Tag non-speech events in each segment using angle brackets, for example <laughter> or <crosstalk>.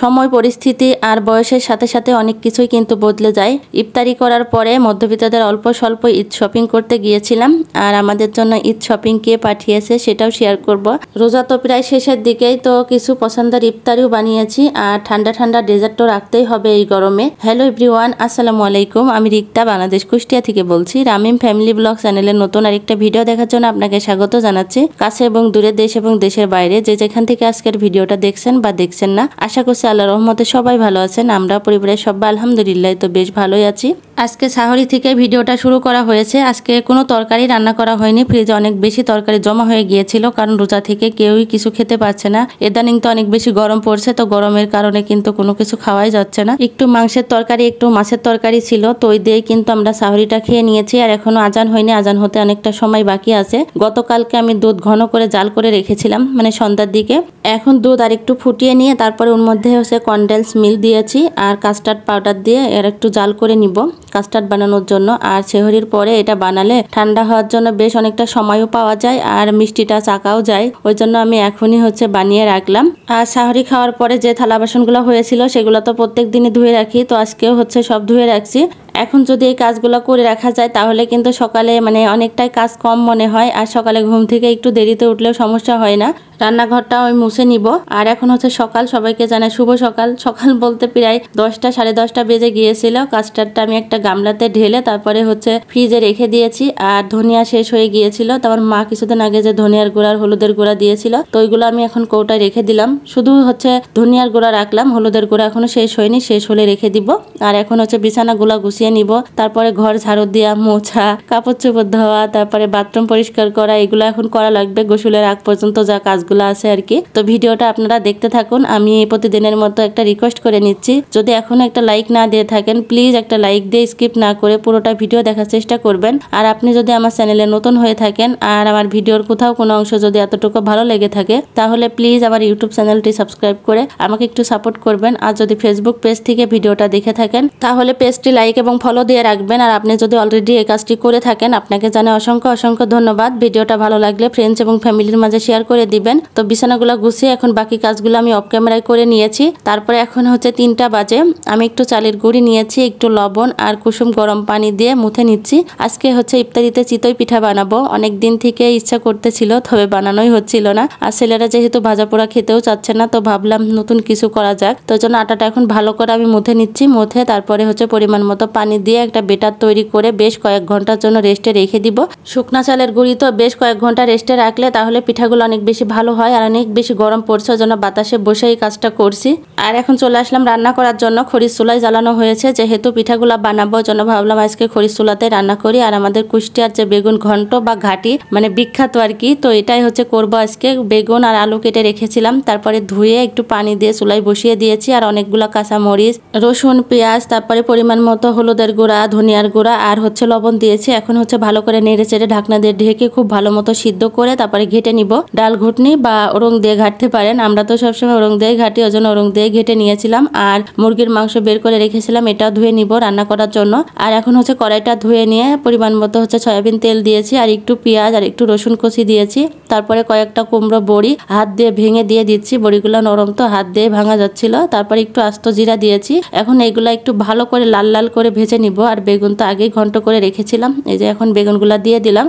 সময় পরিস্থিতি আর বয়সের সাথে সাথে অনেক কিছুই কিন্তু বদলে যায় ইফতারি করার পরে মধ্যবিত্তদের অল্প স্বল্প ঈদ শপিং করতে গিয়েছিলাম আর আমাদের জন্য ঈদ শপিং কে পাঠিয়েছে সেটাও শেয়ার করব রোজা তো প্রায় শেষের দিকেই তো কিছু পছন্দের ইফতারিও বানিয়েছি আর ঠান্ডা ঠান্ডা ডেজার্টও রাখতেই হবে এই গরমে হ্যালো এভরিওয়ান আসসালামু আলাইকুম আমি রিক্তা বাংলাদেশ কুষ্টিয়া থেকে বলছি রামিম ফ্যামিলি ব্লগ চ্যানেলের নতুন আরেকটা ভিডিও দেখার জন্য আপনাকে স্বাগত জানাচ্ছি কাছে এবং দূরে দেশ এবং দেশের বাইরে যে যেখান থেকে আজকের ভিডিওটা দেখছেন বা দেখছেন না আশা করছি আল্লাহ রহমতে সবাই ভালো আছেন আমরা পরিবারের সবাই আলহামদুলিল্লাহ তো বেশ ভালোই আছি আজকে সাহরি থেকে ভিডিওটা শুরু করা হয়েছে আজকে কোনো তরকারি রান্না করা হয়নি ফ্রিজে অনেক বেশি তরকারি জমা হয়ে গিয়েছিল কারণ রোজা থেকে কেউই কিছু খেতে পারছে না এদানিং তো অনেক বেশি গরম পড়ছে তো গরমের কারণে কিন্তু কোনো কিছু খাওয়াই যাচ্ছে না একটু মাংসের তরকারি একটু মাছের তরকারি ছিল তো ওই দিয়ে কিন্তু আমরা সাহরিটা খেয়ে নিয়েছি আর এখনো আজান হয়নি আজান হতে অনেকটা সময় বাকি আছে গতকালকে আমি দুধ ঘন করে জাল করে রেখেছিলাম মানে সন্ধ্যার দিকে এখন দুধ আর একটু ফুটিয়ে নিয়ে তারপরে ওর মধ্যে মধ্যে হচ্ছে কনডেন্স মিল দিয়েছি আর কাস্টার্ড পাউডার দিয়ে এর একটু জাল করে নিব কাস্টার্ড বানানোর জন্য আর ছেহরির পরে এটা বানালে ঠান্ডা হওয়ার জন্য বেশ অনেকটা সময়ও পাওয়া যায় আর মিষ্টিটা চাকাও যায় ওই জন্য আমি এখনই হচ্ছে বানিয়ে রাখলাম আর সাহরি খাওয়ার পরে যে থালা বাসনগুলো হয়েছিল সেগুলো তো প্রত্যেক দিনই ধুয়ে রাখি তো আজকেও হচ্ছে সব ধুয়ে রাখছি এখন যদি এই কাজগুলো করে রাখা যায় তাহলে কিন্তু সকালে মানে অনেকটাই কাজ কম মনে হয় আর সকালে ঘুম থেকে একটু দেরিতে উঠলেও সমস্যা হয় না রান্নাঘরটা ওই মুছে নিব আর এখন হচ্ছে সকাল সবাইকে জানাই শুভ সকাল সকাল বলতে প্রায় দশটা সাড়ে দশটা বেজে গিয়েছিল কাস্টারটা আমি একটা গামলাতে ঢেলে তারপরে হচ্ছে ফ্রিজে রেখে দিয়েছি আর ধনিয়া শেষ হয়ে গিয়েছিল তারপর মা কিছুদিন আগে যে ধনিয়ার আর হলুদের গোড়া দিয়েছিল তো ওইগুলো আমি এখন কৌটায় রেখে দিলাম শুধু হচ্ছে ধনিয়ার গোড়া রাখলাম হলুদের গোড়া এখনো শেষ হয়নি শেষ হলে রেখে দিব আর এখন হচ্ছে বিছানাগুলো গুছিয়ে নিব তারপরে ঘর ঝাড়ু দেওয়া মোছা কাপড় চোপড় ধোয়া তারপরে বাথরুম পরিষ্কার করা এগুলো এখন করা লাগবে গোসুলের আগ পর্যন্ত যা কাজগুলো জিনিসগুলো আছে আর কি তো ভিডিওটা আপনারা দেখতে থাকুন আমি প্রতিদিনের মতো একটা রিকোয়েস্ট করে নিচ্ছি যদি এখনও একটা লাইক না দিয়ে থাকেন প্লিজ একটা লাইক দিয়ে স্কিপ না করে পুরোটা ভিডিও দেখার চেষ্টা করবেন আর আপনি যদি আমার চ্যানেলে নতুন হয়ে থাকেন আর আমার ভিডিওর কোথাও কোনো অংশ যদি এতটুকু ভালো লেগে থাকে তাহলে প্লিজ আমার ইউটিউব চ্যানেলটি সাবস্ক্রাইব করে আমাকে একটু সাপোর্ট করবেন আর যদি ফেসবুক পেজ থেকে ভিডিওটা দেখে থাকেন তাহলে পেজটি লাইক এবং ফলো দিয়ে রাখবেন আর আপনি যদি অলরেডি এই কাজটি করে থাকেন আপনাকে জানে অসংখ্য অসংখ্য ধন্যবাদ ভিডিওটা ভালো লাগলে ফ্রেন্ডস এবং ফ্যামিলির মাঝে শেয়ার করে দিবেন তো বিছানাগুলো গুছিয়ে এখন বাকি কাজগুলো আমি অফ ক্যামেরায় করে নিয়েছি তারপরে এখন হচ্ছে তিনটা বাজে আমি একটু চালের গুড়ি নিয়েছি একটু লবণ আর কুসুম গরম পানি দিয়ে মুথে নিচ্ছি আজকে হচ্ছে ইফতারিতে চিতই পিঠা বানাবো অনেক দিন থেকে ইচ্ছা করতেছিল তবে বানানোই হচ্ছিল না আর ছেলেরা যেহেতু ভাজা পোড়া খেতেও চাচ্ছে না তো ভাবলাম নতুন কিছু করা যাক তো জন্য আটাটা এখন ভালো করে আমি মুথে নিচ্ছি মুথে তারপরে হচ্ছে পরিমাণ মতো পানি দিয়ে একটা বেটার তৈরি করে বেশ কয়েক ঘন্টার জন্য রেস্টে রেখে দিব শুকনা চালের গুড়ি তো বেশ কয়েক ঘন্টা রেস্টে রাখলে তাহলে পিঠাগুলো অনেক বেশি ভালো ভালো হয় আর অনেক বেশি গরম পড়ছে ওই জন্য বাতাসে বসে এই কাজটা করছি আর এখন চলে আসলাম রান্না করার জন্য খড়ির চুলাই জ্বালানো হয়েছে যেহেতু পিঠাগুলা বানাবো জন্য ভাবলাম আজকে খড়ির চুলাতে রান্না করি আর আমাদের কুষ্টিয়ার যে বেগুন ঘন্ট বা ঘাটি মানে বিখ্যাত আর কি তো এটাই হচ্ছে করব আজকে বেগুন আর আলু কেটে রেখেছিলাম তারপরে ধুয়ে একটু পানি দিয়ে চুলাই বসিয়ে দিয়েছি আর অনেকগুলো কাঁচা মরিচ রসুন পেঁয়াজ তারপরে পরিমাণ মতো হলুদের গুঁড়া ধনিয়ার গুঁড়া আর হচ্ছে লবণ দিয়েছি এখন হচ্ছে ভালো করে নেড়ে চেড়ে ঢাকনা দিয়ে ঢেকে খুব ভালো মতো সিদ্ধ করে তারপরে ঘেটে নিব ডাল ঘুটনি বা ওরং দিয়ে ঘাটতে পারেন আমরা তো সবসময় ওরং দিয়ে ঘাটি ওই জন্য ওরং দিয়ে ঘেটে নিয়েছিলাম আর মুরগির মাংস বের করে রেখেছিলাম এটা ধুয়ে নিব রান্না করার জন্য আর এখন হচ্ছে কড়াইটা ধুয়ে নিয়ে পরিমাণ মতো হচ্ছে সয়াবিন তেল দিয়েছি আর একটু পেঁয়াজ আর একটু রসুন কষি দিয়েছি তারপরে কয়েকটা কুমড়ো বড়ি হাত দিয়ে ভেঙে দিয়ে দিচ্ছি বড়িগুলো নরম তো হাত দিয়ে ভাঙা যাচ্ছিল তারপরে একটু আস্ত জিরা দিয়েছি এখন এগুলো একটু ভালো করে লাল লাল করে ভেজে নিব আর বেগুন তো আগেই ঘন্ট করে রেখেছিলাম এই যে এখন বেগুনগুলো দিয়ে দিলাম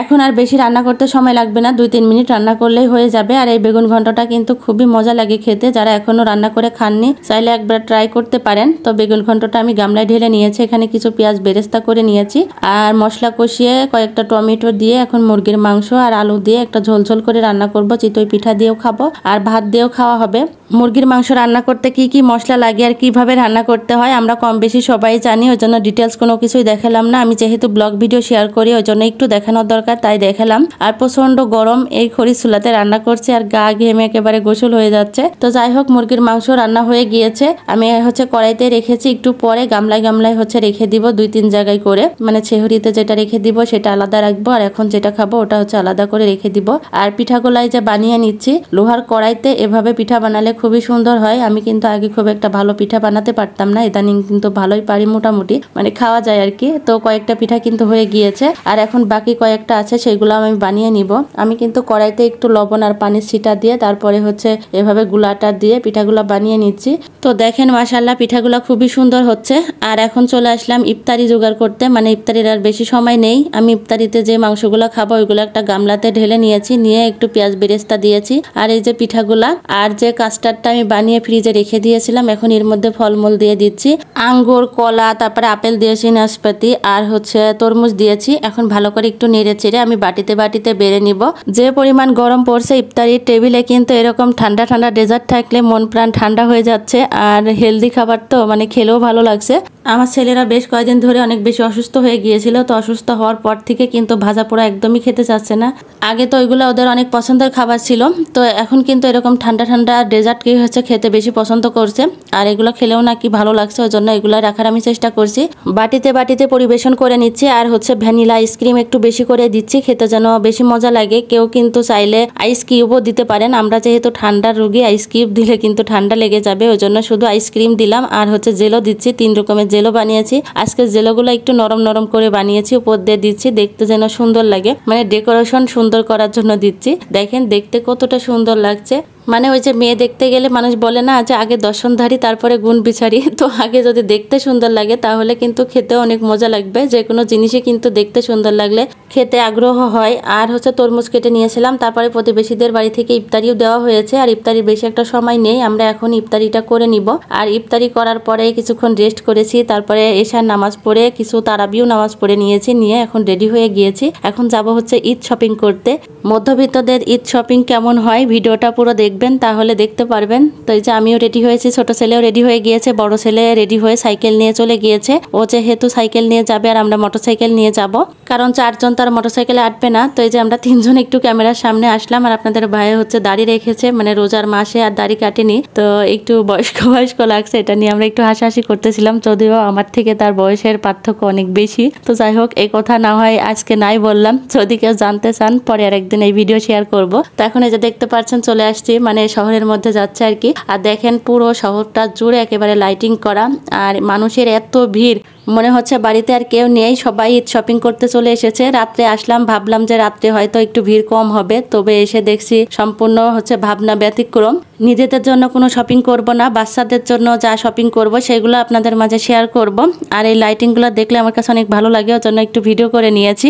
এখন আর বেশি রান্না করতে সময় লাগবে না দুই তিন মিনিট রান্না করলেই হয়ে যাবে আর এই বেগুন ঘন্টটা কিন্তু খুবই মজা লাগে খেতে যারা এখনও রান্না করে খাননি চাইলে একবার ট্রাই করতে পারেন তো বেগুন ঘন্টটা আমি গামলায় ঢেলে নিয়েছি এখানে কিছু পেঁয়াজ বেরেস্তা করে নিয়েছি আর মশলা কষিয়ে কয়েকটা টমেটো দিয়ে এখন মুরগির মাংস আর আলু দিয়ে একটা ঝোলঝোল করে রান্না করব চিতই পিঠা দিয়েও খাবো আর ভাত দিয়েও খাওয়া হবে মুরগির মাংস রান্না করতে কি কি মশলা লাগে আর কিভাবে রান্না করতে হয় আমরা কম বেশি সবাই জানি ওই জন্য ডিটেলস কোনো কিছুই দেখালাম না আমি যেহেতু ব্লগ ভিডিও শেয়ার করি ওই জন্য একটু দেখানোর দরকার তাই দেখালাম আর প্রচণ্ড গরম এই খড়ি চুলাতে রান্না করছে আর গা ঘেমে একেবারে গোসল হয়ে যাচ্ছে তো যাই হোক মুরগির মাংস রান্না হয়ে গিয়েছে আমি হচ্ছে কড়াইতে রেখেছি একটু পরে গামলায় গামলায় হচ্ছে রেখে দিব দুই তিন জায়গায় করে মানে ছেহরিতে যেটা রেখে দিব সেটা আলাদা রাখবো আর এখন যেটা খাবো ওটা হচ্ছে আলাদা করে রেখে দিব আর পিঠাগুলাই যে বানিয়ে নিচ্ছি লোহার কড়াইতে এভাবে পিঠা বানালে খুবই সুন্দর হয় আমি কিন্তু আগে খুব একটা ভালো পিঠা বানাতে পারতাম না ইদানিং কিন্তু ভালোই পারি মোটামুটি মানে খাওয়া যায় আর কি তো কয়েকটা পিঠা কিন্তু হয়ে গিয়েছে আর এখন বাকি কয়েকটা আছে সেগুলো আমি বানিয়ে নিব আমি কিন্তু কড়াইতে একটু লবণ আর পানির ছিটা দিয়ে তারপরে হচ্ছে এভাবে গুলাটা দিয়ে পিঠাগুলো বানিয়ে নিচ্ছি তো দেখেন মাসাল্লাহ পিঠাগুলো খুবই সুন্দর হচ্ছে আর এখন চলে আসলাম ইফতারি জোগাড় করতে মানে ইফতারির আর বেশি সময় নেই আমি ইফতারিতে যে মাংসগুলো খাবো ওইগুলো একটা গামলাতে ঢেলে নিয়েছি নিয়ে একটু পেঁয়াজ বেরেস্তা দিয়েছি আর এই যে পিঠাগুলা আর যে কাজটা বাটারটা আমি বানিয়ে ফ্রিজে রেখে দিয়েছিলাম এখন এর মধ্যে ফলমূল দিয়ে দিচ্ছি আঙ্গুর কলা তারপরে আপেল দিয়েছি নাশপাতি আর হচ্ছে তরমুজ দিয়েছি এখন ভালো করে একটু নেড়ে চেড়ে আমি বাটিতে বাটিতে বেড়ে নিব যে পরিমাণ গরম পড়ছে ইফতারির টেবিলে কিন্তু এরকম ঠান্ডা ঠান্ডা ডেজার্ট থাকলে মন প্রাণ ঠান্ডা হয়ে যাচ্ছে আর হেলদি খাবার তো মানে খেলেও ভালো লাগছে আমার ছেলেরা বেশ কয়েকদিন ধরে অনেক বেশি অসুস্থ হয়ে গিয়েছিল তো অসুস্থ হওয়ার পর থেকে কিন্তু ভাজা পোড়া একদমই খেতে চাচ্ছে না আগে তো ওইগুলো ওদের অনেক পছন্দের খাবার ছিল তো এখন কিন্তু এরকম ঠান্ডা ঠান্ডা ডেজার্ট কি হচ্ছে খেতে বেশি পছন্দ করছে আর এগুলো খেলেও নাকি ভালো লাগছে ওই জন্য এগুলো রাখার আমি চেষ্টা করছি বাটিতে বাটিতে পরিবেশন করে নিচ্ছি আর হচ্ছে ভ্যানিলা আইসক্রিম একটু বেশি করে দিচ্ছি খেতে যেন বেশি মজা লাগে কেউ কিন্তু চাইলে আইস কিউবও দিতে পারেন আমরা যেহেতু ঠান্ডার রুগী আইস কিউব দিলে কিন্তু ঠান্ডা লেগে যাবে ওই জন্য শুধু আইসক্রিম দিলাম আর হচ্ছে জেলও দিচ্ছি তিন রকমের জেলও বানিয়েছি আজকে জেলোগুলো একটু নরম নরম করে বানিয়েছি উপর দিয়ে দিচ্ছি দেখতে যেন সুন্দর লাগে মানে ডেকোরেশন সুন্দর করার জন্য দিচ্ছি দেখেন দেখতে কতটা সুন্দর লাগছে মানে ওই যে মেয়ে দেখতে গেলে মানুষ বলে না যে আগে দর্শনধারী তারপরে গুণ বিচারি <laughs> তো আগে যদি দেখতে সুন্দর লাগে তাহলে কিন্তু খেতে অনেক মজা লাগবে যে কোনো জিনিসই কিন্তু দেখতে সুন্দর লাগলে খেতে আগ্রহ হয় আর হচ্ছে তরমুজ কেটে নিয়েছিলাম তারপরে প্রতিবেশীদের বাড়ি থেকে ইফতারিও দেওয়া হয়েছে আর ইফতারির বেশি একটা সময় নেই আমরা এখন ইফতারিটা করে নিব আর ইফতারি করার পরে কিছুক্ষণ রেস্ট করেছি তারপরে এশার নামাজ পড়ে কিছু তারাবিও নামাজ পড়ে নিয়েছি নিয়ে এখন রেডি হয়ে গিয়েছি এখন যাব হচ্ছে ঈদ শপিং করতে মধ্যবিত্তদের ঈদ শপিং কেমন হয় ভিডিওটা পুরো দেখ দেখবেন তাহলে দেখতে পারবেন তো এই যে আমিও রেডি হয়েছি ছোট ছেলেও রেডি হয়ে গিয়েছে বড় ছেলে রেডি হয়ে সাইকেল নিয়ে চলে গিয়েছে ও যেহেতু সাইকেল নিয়ে যাবে আর আমরা মোটরসাইকেল নিয়ে যাব কারণ চারজন তার মোটরসাইকেলে আটবে না তো এই যে আমরা তিনজন একটু ক্যামেরার সামনে আসলাম আর আপনাদের ভাই হচ্ছে দাড়ি রেখেছে মানে রোজার মাসে আর দাড়ি কাটেনি তো একটু বয়স্ক বয়স্ক লাগছে এটা নিয়ে আমরা একটু হাসাহাসি করতেছিলাম যদিও আমার থেকে তার বয়সের পার্থক্য অনেক বেশি তো যাই হোক এ কথা না হয় আজকে নাই বললাম যদি কেউ জানতে চান পরে আর একদিন এই ভিডিও শেয়ার করব তো এখন এই যে দেখতে পাচ্ছেন চলে আসছি মানে শহরের মধ্যে যাচ্ছে আর কি আর দেখেন পুরো শহরটা জুড়ে একেবারে লাইটিং করা আর মানুষের এত ভিড় মনে হচ্ছে বাড়িতে আর কেউ নেই সবাই ঈদ শপিং করতে চলে এসেছে রাত্রে আসলাম ভাবলাম যে রাত্রে হয়তো একটু ভিড় কম হবে তবে এসে দেখছি সম্পূর্ণ হচ্ছে ভাবনা ব্যতিক্রম নিজেদের জন্য কোনো শপিং করব না বাচ্চাদের জন্য যা শপিং করব সেগুলো আপনাদের মাঝে শেয়ার করব আর এই লাইটিংগুলো দেখলে আমার কাছে অনেক ভালো লাগে ওর জন্য একটু ভিডিও করে নিয়েছি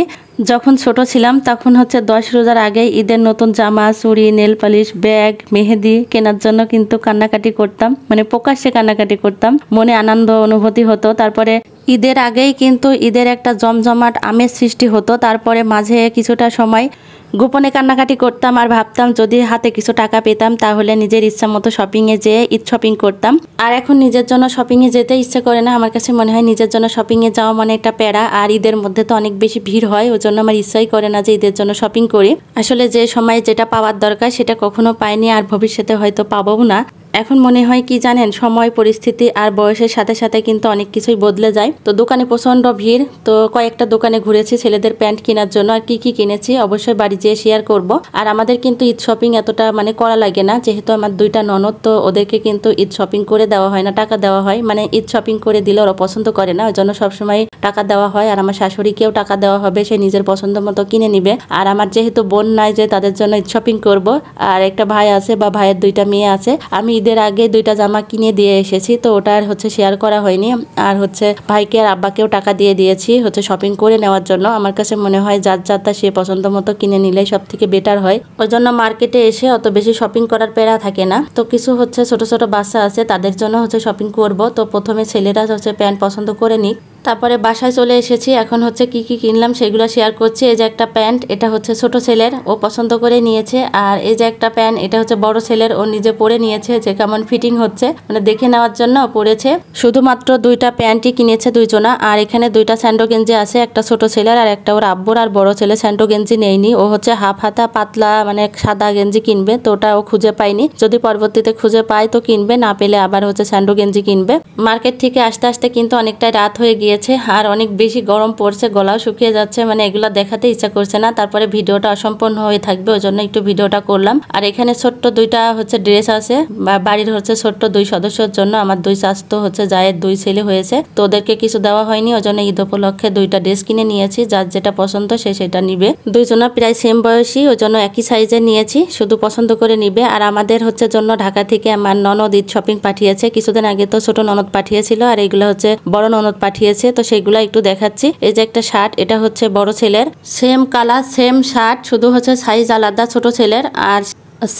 যখন ছোট ছিলাম তখন হচ্ছে দশ রোজার আগে ঈদের নতুন জামা চুড়ি নেল পালিশ ব্যাগ মেহেদি কেনার জন্য কিন্তু কান্নাকাটি করতাম মানে প্রকাশ্যে কান্নাকাটি করতাম মনে আনন্দ অনুভূতি হতো তারপরে ঈদের আগেই কিন্তু ঈদের একটা জমজমাট আমের সৃষ্টি হতো তারপরে মাঝে কিছুটা সময় গোপনে কান্নাকাটি করতাম আর ভাবতাম যদি হাতে কিছু টাকা পেতাম তাহলে নিজের ইচ্ছা মতো শপিংয়ে যেয়ে ঈদ শপিং করতাম আর এখন নিজের জন্য শপিংয়ে যেতে ইচ্ছে করে না আমার কাছে মনে হয় নিজের জন্য শপিংয়ে যাওয়া মানে একটা প্যারা আর ঈদের মধ্যে তো অনেক বেশি ভিড় হয় ওই জন্য আমার ইচ্ছাই করে না যে ঈদের জন্য শপিং করি আসলে যে সময় যেটা পাওয়ার দরকার সেটা কখনো পাইনি আর ভবিষ্যতে হয়তো পাবও না এখন মনে হয় কি জানেন সময় পরিস্থিতি আর বয়সের সাথে সাথে কিন্তু অনেক কিছুই বদলে যায় তো দোকানে প্রচণ্ড ভিড় তো কয়েকটা দোকানে ঘুরেছি ছেলেদের প্যান্ট কেনার জন্য আর কি কি কিনেছি অবশ্যই বাড়ি যেয়ে শেয়ার করব আর আমাদের কিন্তু ঈদ শপিং এতটা মানে করা লাগে না যেহেতু আমার দুইটা ননদ তো ওদেরকে কিন্তু ঈদ শপিং করে দেওয়া হয় না টাকা দেওয়া হয় মানে ঈদ শপিং করে দিলে ওরা পছন্দ করে না ওই জন্য সবসময় টাকা দেওয়া হয় আর আমার শাশুড়িকেও টাকা দেওয়া হবে সে নিজের পছন্দ মতো কিনে নিবে আর আমার যেহেতু বোন নাই যে তাদের জন্য ঈদ শপিং করব আর একটা ভাই আছে বা ভাইয়ের দুইটা মেয়ে আছে আমি ঈদের আগে দুইটা জামা কিনে দিয়ে এসেছি তো ওটা আর হচ্ছে শেয়ার করা হয়নি আর হচ্ছে ভাইকে আর আব্বাকেও টাকা দিয়ে দিয়েছি হচ্ছে শপিং করে নেওয়ার জন্য আমার কাছে মনে হয় যার যারটা সে পছন্দ মতো কিনে নিলে সব থেকে বেটার হয় ওই জন্য মার্কেটে এসে অত বেশি শপিং করার প্যারা থাকে না তো কিছু হচ্ছে ছোট ছোট বাচ্চা আছে তাদের জন্য হচ্ছে শপিং করব তো প্রথমে ছেলেরা হচ্ছে প্যান্ট পছন্দ করে নিক তারপরে বাসায় চলে এসেছি এখন হচ্ছে কি কি কিনলাম সেগুলো শেয়ার করছি এই যে একটা প্যান্ট এটা হচ্ছে ছোট ছেলের ও পছন্দ করে নিয়েছে আর এই যে একটা প্যান্ট এটা হচ্ছে বড় ছেলের ও নিজে পরে নিয়েছে যে কেমন ফিটিং হচ্ছে মানে দেখে নেওয়ার জন্য পরেছে শুধুমাত্র দুইটা প্যান্টই কিনেছে দুইজনা আর এখানে দুইটা স্যান্ডো গেঞ্জি আছে একটা ছোট ছেলের আর একটা ওর আব্বুর আর বড় ছেলে স্যান্ডো গেঞ্জি নেয়নি ও হচ্ছে হাফ হাতা পাতলা মানে সাদা গেঞ্জি কিনবে তো ওটা ও খুঁজে পায়নি যদি পরবর্তীতে খুঁজে পায় তো কিনবে না পেলে আবার হচ্ছে স্যান্ডো গেঞ্জি কিনবে মার্কেট থেকে আসতে আসতে কিন্তু অনেকটাই রাত হয়ে গিয়ে গিয়েছে আর অনেক বেশি গরম পড়ছে গলাও শুকিয়ে যাচ্ছে মানে এগুলো দেখাতে ইচ্ছা করছে না তারপরে ভিডিওটা অসম্পূর্ণ হয়ে থাকবে ওই জন্য একটু ভিডিওটা করলাম আর এখানে ছোট্ট দুইটা হচ্ছে ড্রেস আছে বা বাড়ির হচ্ছে ছোট্ট দুই সদস্যর জন্য আমার দুই স্বাস্থ্য হচ্ছে যায়ের দুই ছেলে হয়েছে তো ওদেরকে কিছু দেওয়া হয়নি ওই জন্য ঈদ উপলক্ষে দুইটা ড্রেস কিনে নিয়েছি যার যেটা পছন্দ সে সেটা নিবে দুইজনা প্রায় সেম বয়সী ওই জন্য একই সাইজে নিয়েছি শুধু পছন্দ করে নিবে আর আমাদের হচ্ছে জন্য ঢাকা থেকে আমার ননদ ঈদ শপিং পাঠিয়েছে কিছুদিন আগে তো ছোট ননদ পাঠিয়েছিল আর এগুলো হচ্ছে বড় ননদ পাঠিয়েছে রয়েছে তো সেগুলো একটু দেখাচ্ছি এই যে একটা শার্ট এটা হচ্ছে বড় ছেলের সেম কালার সেম শার্ট শুধু হচ্ছে সাইজ আলাদা ছোট ছেলের আর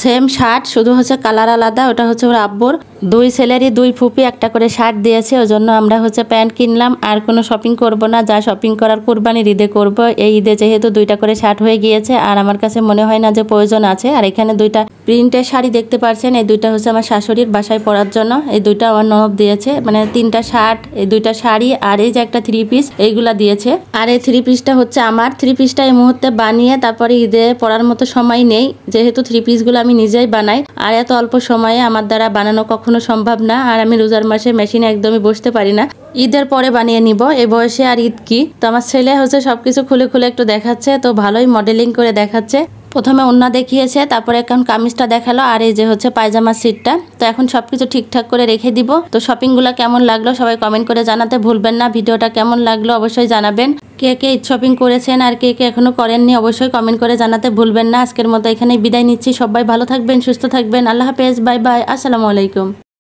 সেম শার্ট শুধু হচ্ছে কালার আলাদা ওটা হচ্ছে ওর আব্বুর দুই ছেলেরই দুই ফুপি একটা করে শার্ট দিয়েছে ওই জন্য আমরা হচ্ছে প্যান্ট কিনলাম আর কোনো শপিং করব না যা শপিং করার কোরবানি ঈদে করব এই ঈদে যেহেতু দুইটা করে শার্ট হয়ে গিয়েছে আর আমার কাছে মনে হয় না যে প্রয়োজন আছে আর এখানে দুইটা প্রিন্টের শাড়ি দেখতে পাচ্ছেন এই দুইটা হচ্ছে আমার শাশুড়ির বাসায় পরার জন্য এই দুইটা আমার নব দিয়েছে মানে তিনটা শার্ট এই দুইটা শাড়ি আর এই যে একটা থ্রি পিস এইগুলা দিয়েছে আর এই থ্রি পিসটা হচ্ছে আমার থ্রি পিসটা এই মুহূর্তে বানিয়ে তারপরে ঈদে পরার মতো সময় নেই যেহেতু থ্রি পিসগুলো আমি নিজেই বানাই আর এত অল্প সময়ে আমার দ্বারা বানানো কখনো কখনো সম্ভব না আর আমি রোজার মাসে মেশিনে একদমই বসতে পারি না ঈদের পরে বানিয়ে নিব এ বয়সে আর ঈদ কি তো আমার ছেলে হচ্ছে সবকিছু খুলে খুলে একটু দেখাচ্ছে তো ভালোই মডেলিং করে দেখাচ্ছে প্রথমে ওন্না দেখিয়েছে তারপরে এখন কামিজটা দেখালো আর এই যে হচ্ছে পায়জামা সিটটা তো এখন সব কিছু ঠিকঠাক করে রেখে দিব তো শপিংগুলো কেমন লাগলো সবাই কমেন্ট করে জানাতে ভুলবেন না ভিডিওটা কেমন লাগলো অবশ্যই জানাবেন কে কে শপিং করেছেন আর কে কে এখনও করেননি অবশ্যই কমেন্ট করে জানাতে ভুলবেন না আজকের মতো এখানে বিদায় নিচ্ছি সবাই ভালো থাকবেন সুস্থ থাকবেন আল্লাহ হাফেজ বাই বাই আসসালামু আলাইকুম